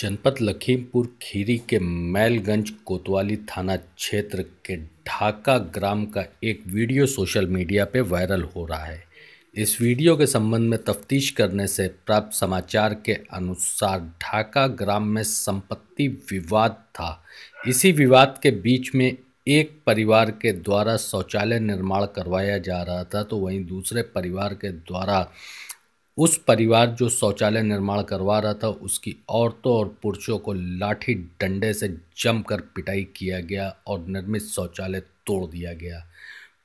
जनपद लखीमपुर खीरी के मैलगंज कोतवाली थाना क्षेत्र के ढाका ग्राम का एक वीडियो सोशल मीडिया पर वायरल हो रहा है इस वीडियो के संबंध में तफ्तीश करने से प्राप्त समाचार के अनुसार ढाका ग्राम में संपत्ति विवाद था इसी विवाद के बीच में एक परिवार के द्वारा शौचालय निर्माण करवाया जा रहा था तो वहीं दूसरे परिवार के द्वारा उस परिवार जो शौचालय निर्माण करवा रहा था उसकी औरतों और पुरुषों को लाठी डंडे से जमकर पिटाई किया गया और निर्मित शौचालय तोड़ दिया गया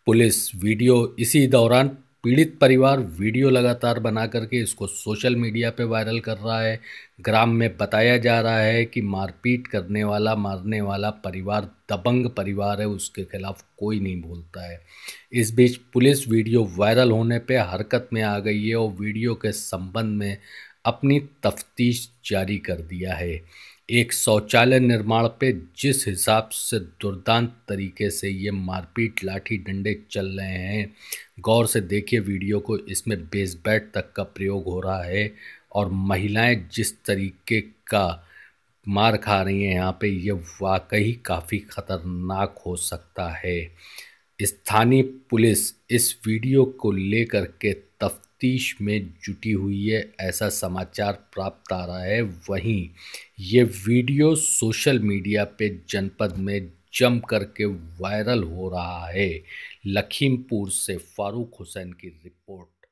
पुलिस वीडियो इसी दौरान पीड़ित परिवार वीडियो लगातार बना करके इसको सोशल मीडिया पे वायरल कर रहा है ग्राम में बताया जा रहा है कि मारपीट करने वाला मारने वाला परिवार दबंग परिवार है उसके खिलाफ कोई नहीं बोलता है इस बीच पुलिस वीडियो वायरल होने पे हरकत में आ गई है और वीडियो के संबंध में अपनी तफ्तीश जारी कर दिया है एक शौचालय निर्माण पे जिस हिसाब से दुर्दांत तरीके से ये मारपीट लाठी डंडे चल रहे हैं गौर से देखिए वीडियो को इसमें बेसबैट तक का प्रयोग हो रहा है और महिलाएं जिस तरीके का मार खा रही हैं यहाँ पे ये वाकई काफ़ी ख़तरनाक हो सकता है स्थानीय पुलिस इस वीडियो को लेकर के तफ्तीश में जुटी हुई है ऐसा समाचार प्राप्त आ रहा है वहीं ये वीडियो सोशल मीडिया पे जनपद में जम करके वायरल हो रहा है लखीमपुर से फारूक हुसैन की रिपोर्ट